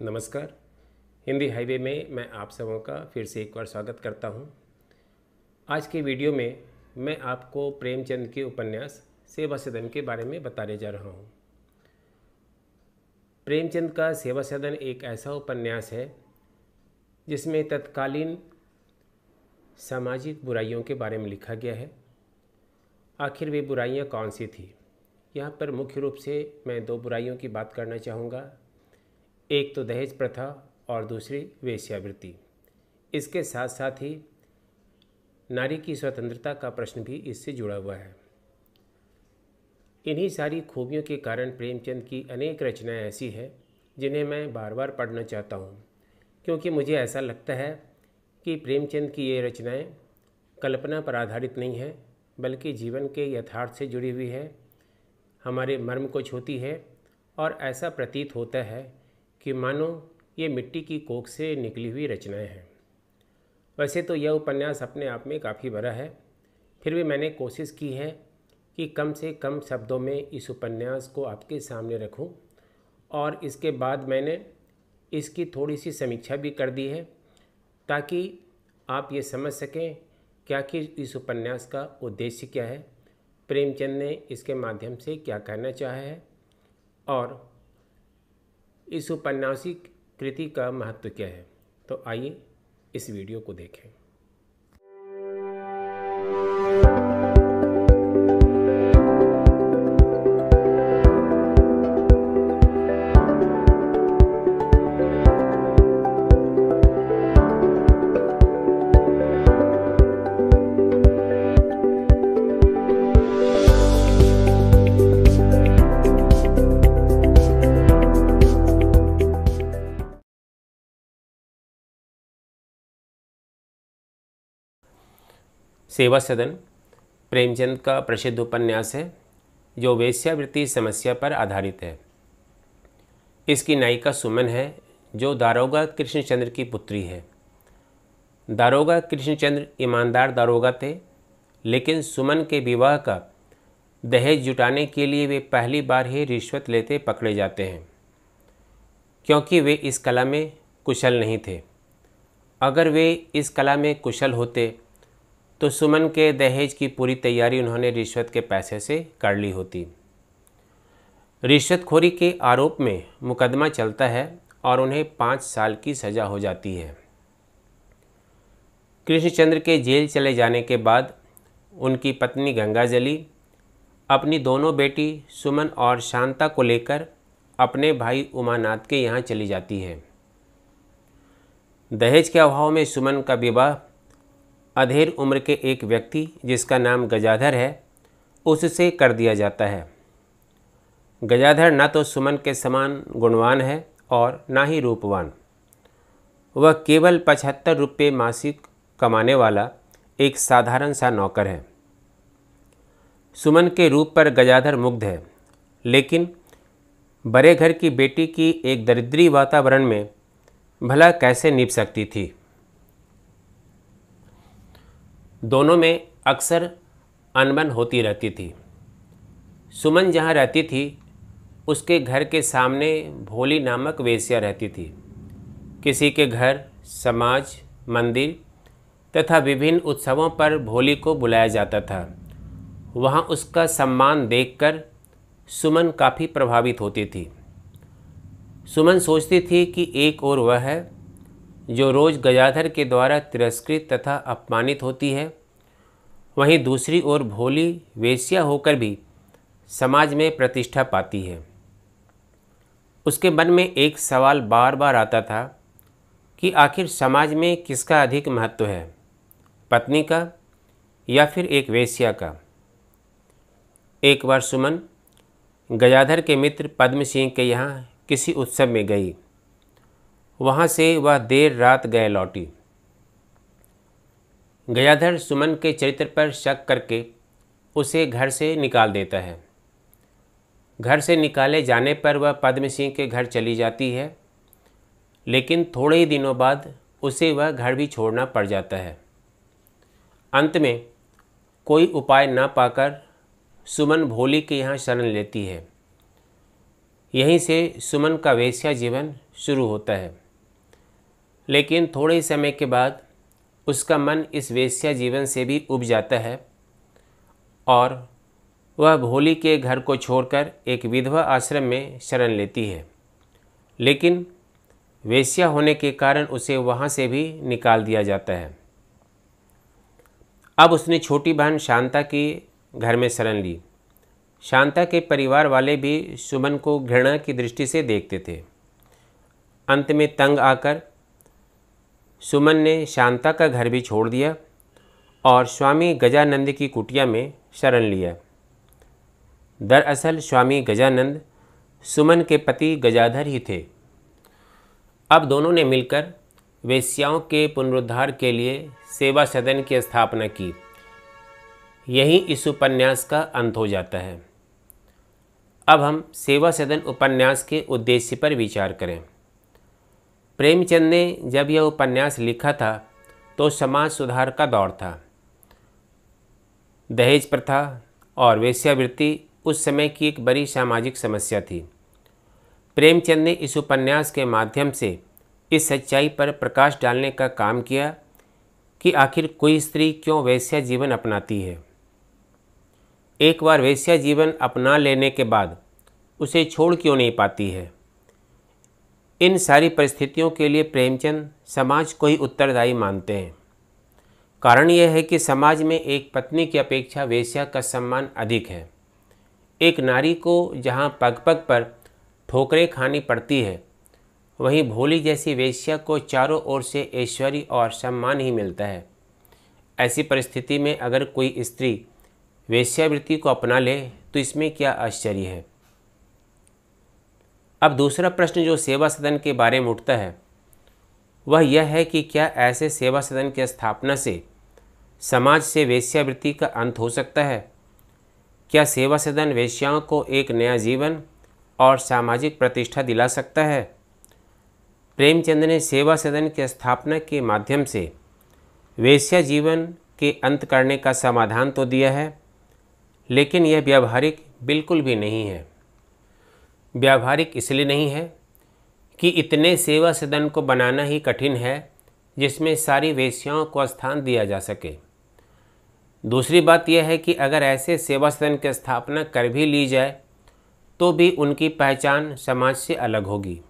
नमस्कार हिंदी हाईवे में मैं आप सबों का फिर से एक बार स्वागत करता हूं। आज के वीडियो में मैं आपको प्रेमचंद के उपन्यास सेवा सदन के बारे में बताने जा रहा हूं। प्रेमचंद का सेवा सदन एक ऐसा उपन्यास है जिसमें तत्कालीन सामाजिक बुराइयों के बारे में लिखा गया है आखिर वे बुराइयाँ कौन सी थी यहाँ पर मुख्य रूप से मैं दो बुराइयों की बात करना चाहूँगा एक तो दहेज प्रथा और दूसरी वेश्यावृत्ति इसके साथ साथ ही नारी की स्वतंत्रता का प्रश्न भी इससे जुड़ा हुआ है इन्हीं सारी खूबियों के कारण प्रेमचंद की अनेक रचनाएं ऐसी हैं जिन्हें मैं बार बार पढ़ना चाहता हूँ क्योंकि मुझे ऐसा लगता है कि प्रेमचंद की ये रचनाएं कल्पना पर आधारित नहीं हैं बल्कि जीवन के यथार्थ से जुड़ी हुई है हमारे मर्म को छूती है और ऐसा प्रतीत होता है कि मानो ये मिट्टी की कोख से निकली हुई रचनाएं हैं वैसे तो यह उपन्यास अपने आप में काफ़ी बड़ा है फिर भी मैंने कोशिश की है कि कम से कम शब्दों में इस उपन्यास को आपके सामने रखूं और इसके बाद मैंने इसकी थोड़ी सी समीक्षा भी कर दी है ताकि आप ये समझ सकें क्या कि इस उपन्यास का उद्देश्य क्या है प्रेमचंद ने इसके माध्यम से क्या कहना चाहा है और इस उपन्यासी कृति का महत्व क्या है तो आइए इस वीडियो को देखें सेवा सदन प्रेमचंद का प्रसिद्ध उपन्यास है जो वेश्यावृत्ति समस्या पर आधारित है इसकी नायिका सुमन है जो दारोगा कृष्णचंद्र की पुत्री है दारोगा कृष्णचंद्र ईमानदार दारोगा थे लेकिन सुमन के विवाह का दहेज जुटाने के लिए वे पहली बार ही रिश्वत लेते पकड़े जाते हैं क्योंकि वे इस कला में कुशल नहीं थे अगर वे इस कला में कुशल होते तो सुमन के दहेज की पूरी तैयारी उन्होंने रिश्वत के पैसे से कर ली होती रिश्वतखोरी के आरोप में मुकदमा चलता है और उन्हें पाँच साल की सज़ा हो जाती है कृष्णचंद्र के जेल चले जाने के बाद उनकी पत्नी गंगाजली अपनी दोनों बेटी सुमन और शांता को लेकर अपने भाई उमानाथ के यहाँ चली जाती है दहेज के अभाव में सुमन का विवाह अधेर उम्र के एक व्यक्ति जिसका नाम गजाधर है उससे कर दिया जाता है गजाधर न तो सुमन के समान गुणवान है और ना ही रूपवान वह केवल पचहत्तर रुपये मासिक कमाने वाला एक साधारण सा नौकर है सुमन के रूप पर गजाधर मुग्ध है लेकिन बड़े घर की बेटी की एक दरिद्री वातावरण में भला कैसे निप सकती थी दोनों में अक्सर अनबन होती रहती थी सुमन जहाँ रहती थी उसके घर के सामने भोली नामक वेश्या रहती थी किसी के घर समाज मंदिर तथा विभिन्न उत्सवों पर भोली को बुलाया जाता था वहाँ उसका सम्मान देखकर सुमन काफ़ी प्रभावित होती थी सुमन सोचती थी कि एक और वह है जो रोज़ गजाधर के द्वारा तिरस्कृत तथा अपमानित होती है वहीं दूसरी ओर भोली वेश्या होकर भी समाज में प्रतिष्ठा पाती है उसके मन में एक सवाल बार बार आता था कि आखिर समाज में किसका अधिक महत्व है पत्नी का या फिर एक वेश्या का एक बार सुमन गजाधर के मित्र पद्म सिंह के यहाँ किसी उत्सव में गई वहाँ से वह देर रात गए लौटी गयाधर सुमन के चरित्र पर शक करके उसे घर से निकाल देता है घर से निकाले जाने पर वह पद्म सिंह के घर चली जाती है लेकिन थोड़े ही दिनों बाद उसे वह घर भी छोड़ना पड़ जाता है अंत में कोई उपाय ना पाकर सुमन भोली के यहाँ शरण लेती है यहीं से सुमन का वेश्या जीवन शुरू होता है लेकिन थोड़े ही समय के बाद उसका मन इस वेश्या जीवन से भी उब जाता है और वह भोली के घर को छोड़कर एक विधवा आश्रम में शरण लेती है लेकिन वेश्या होने के कारण उसे वहाँ से भी निकाल दिया जाता है अब उसने छोटी बहन शांता की घर में शरण ली शांता के परिवार वाले भी सुमन को घृणा की दृष्टि से देखते थे अंत में तंग आकर सुमन ने शांता का घर भी छोड़ दिया और स्वामी गजानंद की कुटिया में शरण लिया दरअसल स्वामी गजानंद सुमन के पति गजाधर ही थे अब दोनों ने मिलकर वेश्याओं के पुनरुद्धार के लिए सेवा सदन की स्थापना की यही इस उपन्यास का अंत हो जाता है अब हम सेवा सदन उपन्यास के उद्देश्य पर विचार करें प्रेमचंद ने जब यह उपन्यास लिखा था तो समाज सुधार का दौर था दहेज प्रथा और वेश्यावृत्ति उस समय की एक बड़ी सामाजिक समस्या थी प्रेमचंद ने इस उपन्यास के माध्यम से इस सच्चाई पर प्रकाश डालने का काम किया कि आखिर कोई स्त्री क्यों वेश्या जीवन अपनाती है एक बार वेश्या जीवन अपना लेने के बाद उसे छोड़ क्यों नहीं पाती है इन सारी परिस्थितियों के लिए प्रेमचंद समाज को ही उत्तरदायी मानते हैं कारण यह है कि समाज में एक पत्नी की अपेक्षा वेश्या का सम्मान अधिक है एक नारी को जहाँ पग पग पर ठोकरें खानी पड़ती है वहीं भोली जैसी वेश्या को चारों ओर से ऐश्वर्य और सम्मान ही मिलता है ऐसी परिस्थिति में अगर कोई स्त्री वेश्यावृत्ति को अपना ले तो इसमें क्या आश्चर्य है अब दूसरा प्रश्न जो सेवा सदन के बारे में उठता है वह यह है कि क्या ऐसे सेवा सदन की स्थापना से समाज से वेश्यावृत्ति का अंत हो सकता है क्या सेवा सदन वेश्याओं को एक नया जीवन और सामाजिक प्रतिष्ठा दिला सकता है प्रेमचंद ने सेवा सदन की स्थापना के माध्यम से वेश्या जीवन के अंत करने का समाधान तो दिया है लेकिन यह व्यावहारिक बिल्कुल भी नहीं है व्यावहारिक इसलिए नहीं है कि इतने सेवा सदन को बनाना ही कठिन है जिसमें सारी वेश्याओं को स्थान दिया जा सके दूसरी बात यह है कि अगर ऐसे सेवा सदन की स्थापना कर भी ली जाए तो भी उनकी पहचान समाज से अलग होगी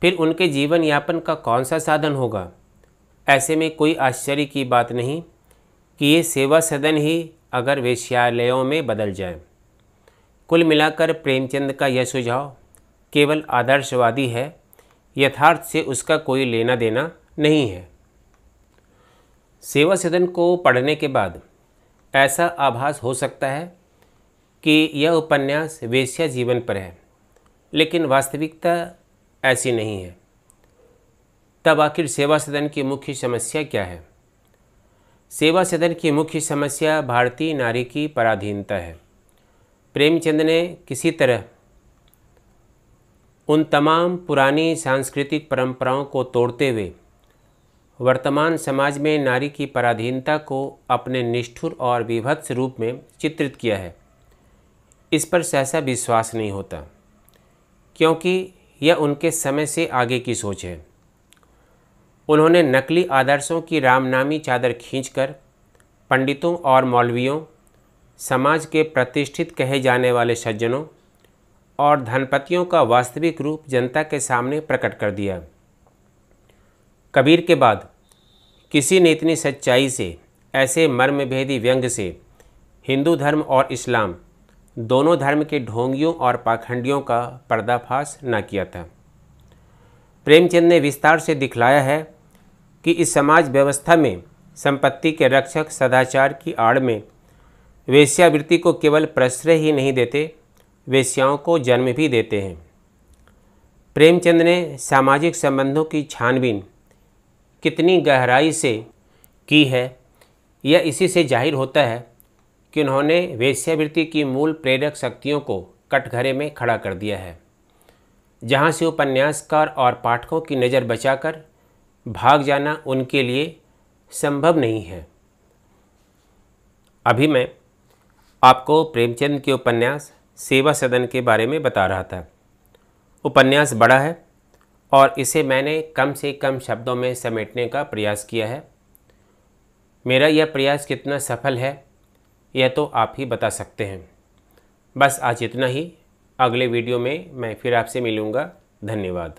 फिर उनके जीवन यापन का कौन सा साधन होगा ऐसे में कोई आश्चर्य की बात नहीं कि ये सेवा सदन ही अगर वेश्यालयों में बदल जाए कुल मिलाकर प्रेमचंद का यह सुझाव केवल आदर्शवादी है यथार्थ से उसका कोई लेना देना नहीं है सेवा सदन को पढ़ने के बाद ऐसा आभास हो सकता है कि यह उपन्यास वेश्या जीवन पर है लेकिन वास्तविकता ऐसी नहीं है तब आखिर सेवा सदन की मुख्य समस्या क्या है सेवा सदन की मुख्य समस्या भारतीय नारी की पराधीनता है प्रेमचंद ने किसी तरह उन तमाम पुरानी सांस्कृतिक परंपराओं को तोड़ते हुए वर्तमान समाज में नारी की पराधीनता को अपने निष्ठुर और विभत्स रूप में चित्रित किया है इस पर सहसा विश्वास नहीं होता क्योंकि यह उनके समय से आगे की सोच है उन्होंने नकली आदर्शों की रामनामी चादर खींचकर पंडितों और मौलवियों समाज के प्रतिष्ठित कहे जाने वाले सज्जनों और धनपतियों का वास्तविक रूप जनता के सामने प्रकट कर दिया कबीर के बाद किसी ने इतनी सच्चाई से ऐसे मर्मभेदी व्यंग से हिंदू धर्म और इस्लाम दोनों धर्म के ढोंगियों और पाखंडियों का पर्दाफाश न किया था प्रेमचंद ने विस्तार से दिखलाया है कि इस समाज व्यवस्था में संपत्ति के रक्षक सदाचार की आड़ में वेश्यावृत्ति को केवल प्रश्रय ही नहीं देते वेश्याओं को जन्म भी देते हैं प्रेमचंद ने सामाजिक संबंधों की छानबीन कितनी गहराई से की है यह इसी से जाहिर होता है कि उन्होंने वेश्यावृत्ति की मूल प्रेरक शक्तियों को कटघरे में खड़ा कर दिया है जहाँ से उपन्यासकार और पाठकों की नज़र बचाकर भाग जाना उनके लिए संभव नहीं है अभी मैं आपको प्रेमचंद के उपन्यास सेवा सदन के बारे में बता रहा था उपन्यास बड़ा है और इसे मैंने कम से कम शब्दों में समेटने का प्रयास किया है मेरा यह प्रयास कितना सफल है यह तो आप ही बता सकते हैं बस आज इतना ही अगले वीडियो में मैं फिर आपसे मिलूँगा धन्यवाद